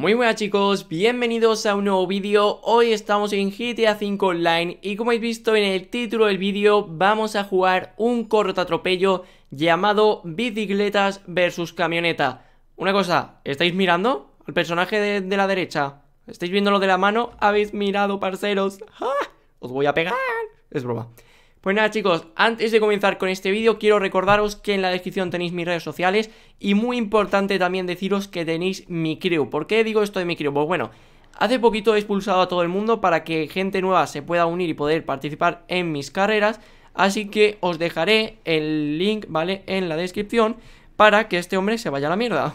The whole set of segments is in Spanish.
Muy buenas chicos, bienvenidos a un nuevo vídeo, hoy estamos en GTA V Online y como habéis visto en el título del vídeo vamos a jugar un atropello llamado bicicletas versus camioneta. Una cosa, ¿estáis mirando al personaje de, la derecha? ¿Estáis viendo lo de la mano? ¿Habéis mirado, parceros? ¡Os voy a pegar! Es broma. Pues nada chicos, antes de comenzar con este vídeo quiero recordaros que en la descripción tenéis mis redes sociales y muy importante también deciros que tenéis mi crew. ¿Por qué digo esto de mi crew? Pues bueno, hace poquito he expulsado a todo el mundo para que gente nueva se pueda unir y poder participar en mis carreras, así que os dejaré el link, ¿vale? En la descripción para que este hombre se vaya a la mierda.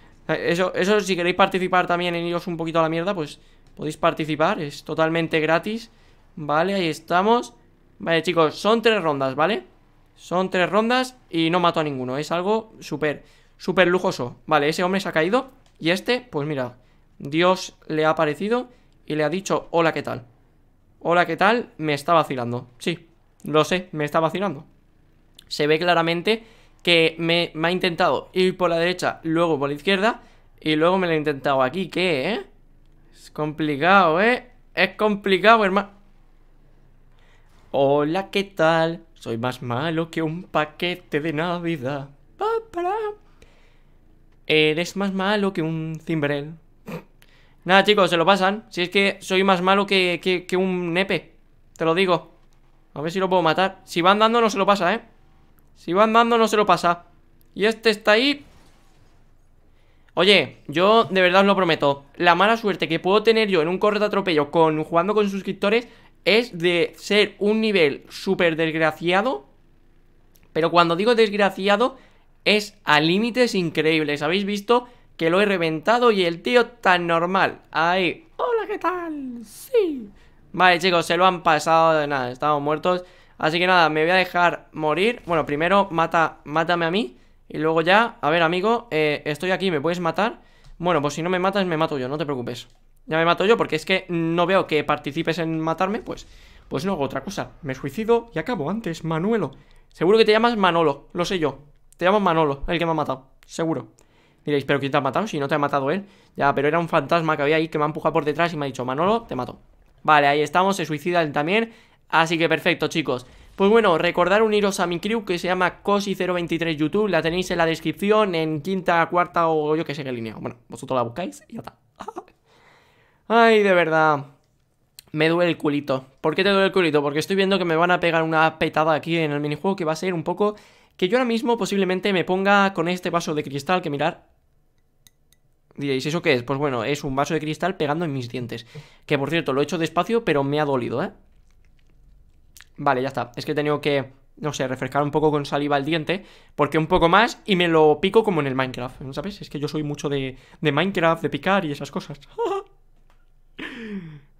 eso, eso si queréis participar también en iros un poquito a la mierda, pues podéis participar, es totalmente gratis, ¿vale? Ahí estamos. Vale, chicos, son tres rondas, ¿vale? Son tres rondas y no mato a ninguno Es algo súper, súper lujoso Vale, ese hombre se ha caído Y este, pues mira, Dios le ha aparecido Y le ha dicho, hola, ¿qué tal? Hola, ¿qué tal? Me está vacilando Sí, lo sé, me está vacilando Se ve claramente que me, ha intentado ir por la derecha Luego por la izquierda Y luego me lo ha intentado aquí, ¿qué, eh? Es complicado, ¿eh? Es complicado, hermano Hola, ¿qué tal? Soy más malo que un paquete de Navidad. Pa, Eres más malo que un cimbrel. Nada, chicos, se lo pasan. Si es que soy más malo que, un nepe. Te lo digo. A ver si lo puedo matar. Si van dando, no se lo pasa, ¿eh? Si van andando no se lo pasa. Y este está ahí. Oye, yo de verdad os lo prometo. La mala suerte que puedo tener yo en un de atropello con, jugando con suscriptores es de ser un nivel súper desgraciado. Pero cuando digo desgraciado, es a límites increíbles. Habéis visto que lo he reventado y el tío tan normal. Ahí. Hola, ¿qué tal? Sí. Vale, chicos, se lo han pasado de nada. Estamos muertos. Así que nada, me voy a dejar morir. Bueno, primero mata, mátame a mí. Y luego ya, a ver, amigo, eh, estoy aquí, ¿me puedes matar? Bueno, pues si no me matas, me mato yo, no te preocupes ya me mato yo porque es que no veo que participes en matarme, pues, pues no hago otra cosa. Me suicido y acabo antes, Manuelo. Seguro que te llamas Manolo, lo sé yo. Te llamas Manolo, el que me ha matado, seguro. Diréis, pero ¿quién te ha matado? Si no te ha matado él. Ya, pero era un fantasma que había ahí que me ha empujado por detrás y me ha dicho, Manolo, te mato. Vale, ahí estamos, se suicida él también. Así que perfecto, chicos. Pues bueno, recordar uniros a mi crew que se llama Cosi023 YouTube, la tenéis en la descripción, en quinta, cuarta o yo que sé qué línea. Bueno, vosotros la buscáis y ya está. Ay, de verdad. Me duele el culito. ¿Por qué te duele el culito? Porque estoy viendo que me van a pegar una petada aquí en el minijuego que va a ser un poco... Que yo ahora mismo posiblemente me ponga con este vaso de cristal que mirar... Diréis, ¿eso qué es? Pues bueno, es un vaso de cristal pegando en mis dientes. Que por cierto, lo he hecho despacio, pero me ha dolido, ¿eh? Vale, ya está. Es que he tenido que, no sé, refrescar un poco con saliva el diente, porque un poco más y me lo pico como en el Minecraft, ¿sabes? Es que yo soy mucho de, de Minecraft, de picar y esas cosas.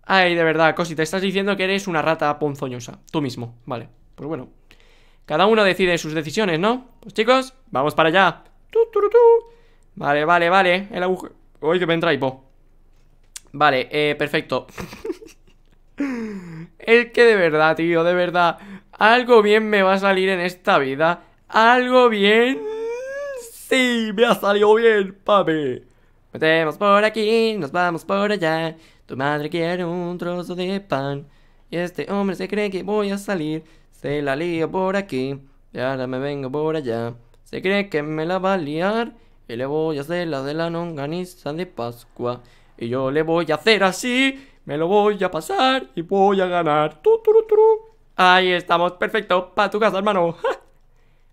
Ay, de verdad, Cosi, te estás diciendo que eres una rata ponzoñosa. Tú mismo, vale. Pues bueno. Cada uno decide sus decisiones, ¿no? Pues chicos, vamos para allá. Vale, vale, vale. El agujero. Uy, que me entra hipo. Vale, eh, perfecto. es que de verdad, tío, de verdad. Algo bien me va a salir en esta vida. Algo bien. Sí, me ha salido bien, papi. Metemos por aquí, nos vamos por allá. Tu madre quiere un trozo de pan. Y este hombre se cree que voy a salir. Se la lío por aquí. Y ahora me vengo por allá. Se cree que me la va a liar. Y le voy a hacer la de la nonganiza de Pascua. Y yo le voy a hacer así. Me lo voy a pasar y voy a ganar. Tu, Ahí estamos, perfecto. Pa' tu casa, hermano.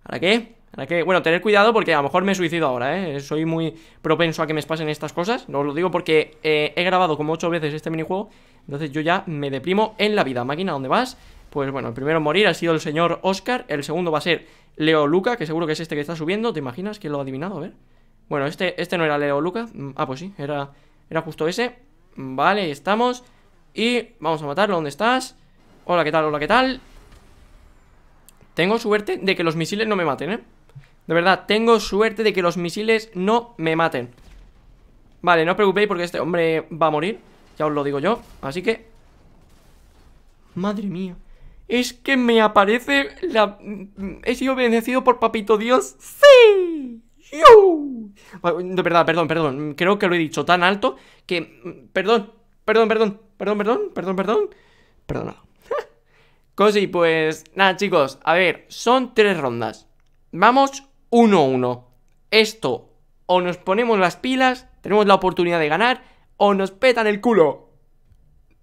¿Ahora qué? que, bueno, tener cuidado porque a lo mejor me suicido ahora, ¿eh? Soy muy propenso a que me pasen estas cosas. No os lo digo porque eh, he grabado como ocho veces este minijuego. Entonces yo ya me deprimo en la vida. Máquina, ¿dónde vas? Pues bueno, el primero morir ha sido el señor Oscar. El segundo va a ser Leo Luca, que seguro que es este que está subiendo. ¿Te imaginas que lo ha adivinado? A ver. Bueno, este, este no era Leo Luca. Mm, ah, pues sí, era, era justo ese. Mm, vale, estamos. Y vamos a matarlo. ¿Dónde estás? Hola, ¿qué tal? Hola, ¿qué tal? Tengo suerte de que los misiles no me maten, ¿eh? De verdad, tengo suerte de que los misiles no me maten Vale, no os preocupéis porque este hombre va a morir Ya os lo digo yo, así que Madre mía Es que me aparece la... He sido bendecido por papito Dios ¡Sí! ¡Yuh! De verdad, perdón, perdón Creo que lo he dicho tan alto que... Perdón, perdón, perdón Perdón, perdón, perdón, perdón Perdonado Cosi, pues nada chicos, a ver, son tres rondas Vamos 1-1. Esto, o nos ponemos las pilas, tenemos la oportunidad de ganar, o nos petan el culo.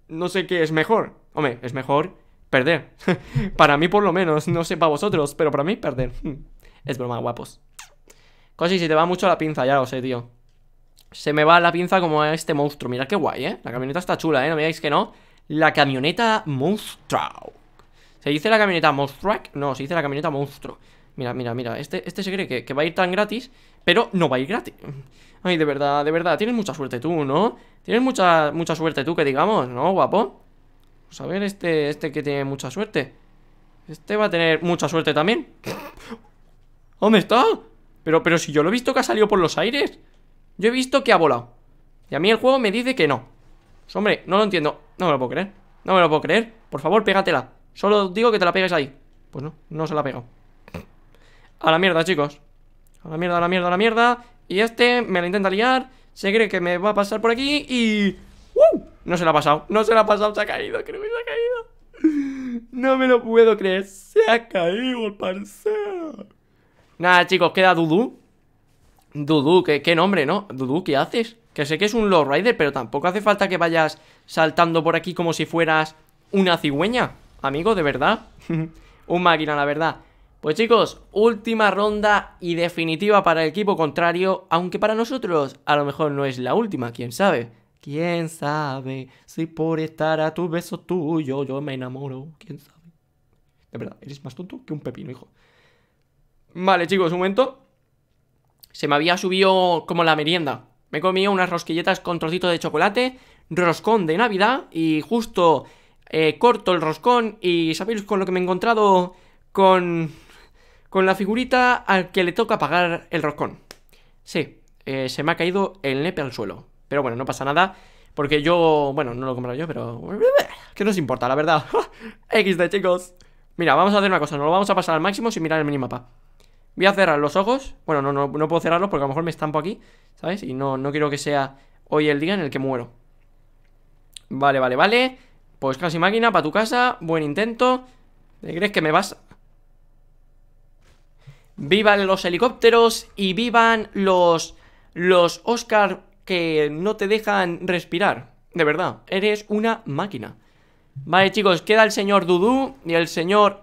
No sé qué es mejor. Hombre, es mejor perder. para mí por lo menos, no sé para vosotros, pero para mí perder. es broma, guapos. Cosi, si te va mucho la pinza, ya lo sé, tío. Se me va la pinza como a este monstruo. Mira qué guay, ¿eh? La camioneta está chula, ¿eh? No me digáis que no. La camioneta monstruo. ¿Se dice la camioneta monstruo? No, se dice la camioneta monstruo. Mira, mira, mira, este, este se cree que, va a ir tan gratis Pero no va a ir gratis Ay, de verdad, de verdad, tienes mucha suerte tú, ¿no? Tienes mucha, mucha suerte tú, que digamos, ¿no, guapo? Pues a ver este, este que tiene mucha suerte Este va a tener mucha suerte también ¿Dónde está? Pero, pero si yo lo he visto que ha salido por los aires Yo he visto que ha volado Y a mí el juego me dice que no pues, Hombre, no lo entiendo No me lo puedo creer No me lo puedo creer Por favor, pégatela Solo digo que te la pegues ahí Pues no, no se la ha a la mierda, chicos. A la mierda, a la mierda, a la mierda. Y este me lo intenta liar. Se cree que me va a pasar por aquí y... ¡Uh! No se la ha pasado. No se la ha pasado. Se ha caído. Creo que se ha caído. No me lo puedo creer. Se ha caído el parcero. Nada, chicos. Queda Dudú Dudu, ¿qué, nombre, ¿no? Dudu, ¿qué haces? Que sé que es un Lowrider, Rider, pero tampoco hace falta que vayas saltando por aquí como si fueras una cigüeña. Amigo, de verdad. un máquina, la verdad. Pues chicos, última ronda y definitiva para el equipo contrario, aunque para nosotros a lo mejor no es la última, quién sabe. Quién sabe si por estar a tu beso tuyo yo me enamoro, quién sabe. De verdad, eres más tonto que un pepino, hijo. Vale, chicos, un momento. Se me había subido como la merienda. Me comía unas rosquilletas con trocito de chocolate, roscón de Navidad y justo eh, corto el roscón y sabéis con lo que me he encontrado con con la figurita al que le toca pagar el roscón. Sí, eh, se me ha caído el nepe al suelo. Pero bueno, no pasa nada, porque yo, bueno, no lo he comprado yo, pero... Que nos importa, la verdad? XD, chicos. Mira, vamos a hacer una cosa, nos lo vamos a pasar al máximo sin mirar el minimapa. Voy a cerrar los ojos. Bueno, no, no, puedo cerrarlos porque a lo mejor me estampo aquí, ¿sabes? Y no, no quiero que sea hoy el día en el que muero. Vale, vale, vale. Pues casi máquina, para tu casa. Buen intento. ¿Crees que me vas vivan los helicópteros y vivan los los Oscar que no te dejan respirar. De verdad, eres una máquina. Vale, chicos, queda el señor Dudú y el señor...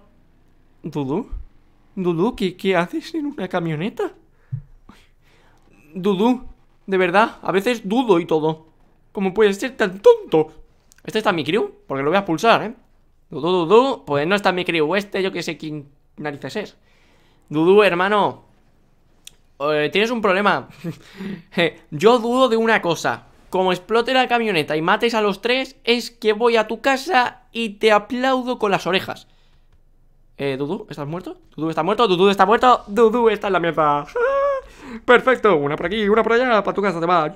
¿Dudú? ¿Dudú? ¿Qué, qué haces en una camioneta? Dudú, de verdad, a veces dudo y todo. ¿Cómo puedes ser tan tonto? ¿Este está mi crew? Porque lo voy a expulsar, ¿eh? Dudú, Dudú, pues no está mi crew. Este yo que sé quién narices es. Dudu, hermano, eh, tienes un problema. Eh, yo dudo de una cosa. Como explote la camioneta y mates a los tres, es que voy a tu casa y te aplaudo con las orejas. Eh, Dudu, ¿estás muerto? Dudu está muerto, Dudu está muerto, Dudu está en la mierda. Perfecto, una por aquí, una por allá, para tu casa te va.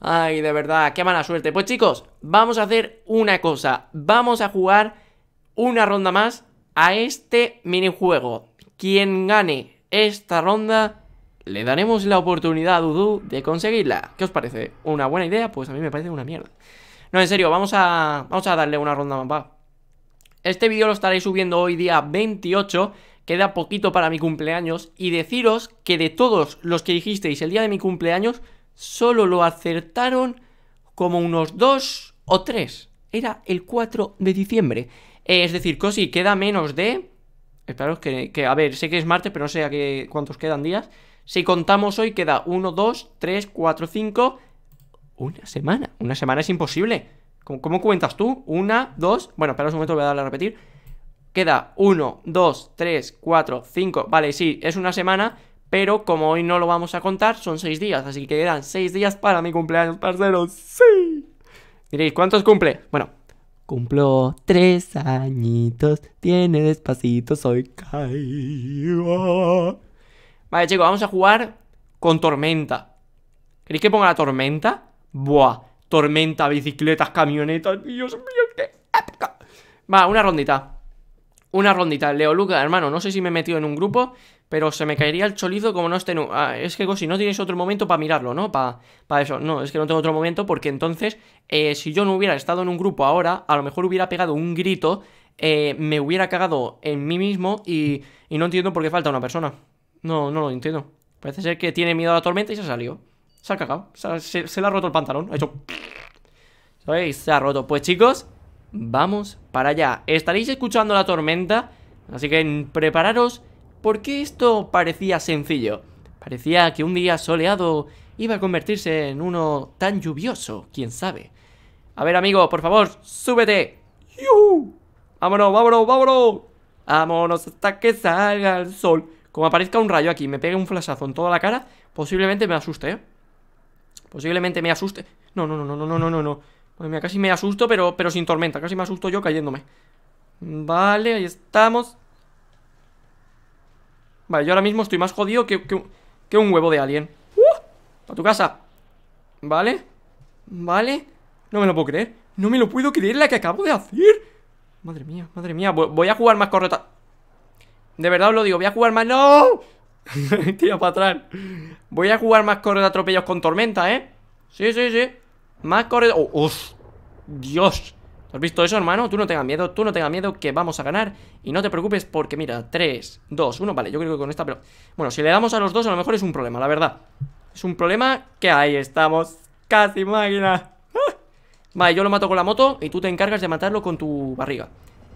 Ay, de verdad, qué mala suerte. Pues chicos, vamos a hacer una cosa. Vamos a jugar una ronda más a este minijuego. Quien gane esta ronda, le daremos la oportunidad a Dudu de conseguirla. ¿Qué os parece? ¿Una buena idea? Pues a mí me parece una mierda. No, en serio, vamos a, vamos a darle una ronda más. Este vídeo lo estaréis subiendo hoy día 28 queda poquito para mi cumpleaños y deciros que de todos los que dijisteis el día de mi cumpleaños, solo lo acertaron como unos dos o tres. Era el 4 de diciembre. Eh, es decir, Cosi, queda menos de Esperaros que, a ver, sé que es martes, pero no sé a qué, cuántos quedan días. Si contamos hoy, queda 1, 2, 3, 4, 5. Una semana. Una semana es imposible. ¿Cómo, cuentas tú? Una, dos. Bueno, espera un momento, voy a darle a repetir. Queda 1, 2, 3, 4, 5. Vale, sí, es una semana. Pero como hoy no lo vamos a contar, son 6 días. Así que quedan 6 días para mi cumpleaños, parceros. ¡Sí! Diréis, ¿cuántos cumple? Bueno, Cumplo tres añitos, tiene despacito, soy caído. Vale, chicos, vamos a jugar con tormenta. ¿Queréis que ponga la tormenta? Buah, tormenta, bicicletas, camionetas, Dios mío, qué épica. Va, una rondita. Una rondita, Leo Luca, hermano, no sé si me he metido en un grupo pero se me caería el cholizo como no esté... Ah, es que si no tienes otro momento para mirarlo, ¿no? Para eso. No, es que no tengo otro momento porque entonces, eh, si yo no hubiera estado en un grupo ahora, a lo mejor hubiera pegado un grito, eh, me hubiera cagado en mí mismo y, y no entiendo por qué falta una persona. No, no lo entiendo. Parece ser que tiene miedo a la tormenta y se ha salido. Se ha cagado. Se, le ha roto el pantalón. Ha hecho... ¿Sabéis? Se ha roto. Pues chicos, vamos para allá. Estaréis escuchando la tormenta, así que prepararos ¿Por qué esto parecía sencillo. Parecía que un día soleado iba a convertirse en uno tan lluvioso, quién sabe. A ver, amigo, por favor, súbete. Vámonos, vámonos, vámonos. Vámonos hasta que salga el sol. Como aparezca un rayo aquí, me pegue un flasazo en toda la cara, posiblemente me asuste, ¿eh? Posiblemente me asuste. No, no, no, no, no, no, no, no. casi me asusto, pero, pero sin tormenta. Casi me asusto yo cayéndome. Vale, ahí estamos. Vale, yo ahora mismo estoy más jodido que, un huevo de alien ¡Uh! A tu casa Vale Vale No me lo puedo creer No me lo puedo creer la que acabo de hacer Madre mía, madre mía Voy a jugar más correta De verdad os lo digo Voy a jugar más ¡No! Tira para atrás Voy a jugar más correta de atropellos con tormenta, ¿eh? Sí, sí, sí Más corre... Oh, ¡Dios! ¿Has visto eso, hermano? Tú no tengas miedo, tú no tengas miedo que vamos a ganar Y no te preocupes porque, mira, 3, 2, 1 Vale, yo creo que con esta... Pero... Bueno, si le damos a los dos a lo mejor es un problema, la verdad Es un problema que ahí estamos Casi máquina ¡Ah! Vale, yo lo mato con la moto y tú te encargas de matarlo con tu barriga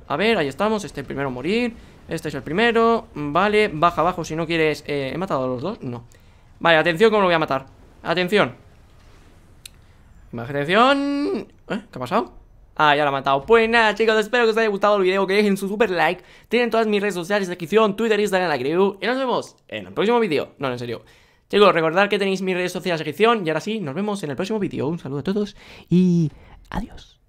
A ver, ahí estamos, este primero a morir Este es el primero, vale, baja abajo si no quieres eh, ¿He matado a los dos? No Vale, atención cómo lo voy a matar Atención Atención ¿Eh? ¿Qué ha pasado? Ah, ya lo ha matado. Pues nada, chicos, espero que os haya gustado el video, que dejen su super like. Tienen todas mis redes sociales, descripción, Twitter, Instagram, la crew. Y nos vemos en el próximo vídeo. No, en serio. Chicos, recordad que tenéis mis redes sociales de descripción. Y ahora sí, nos vemos en el próximo vídeo. Un saludo a todos y adiós.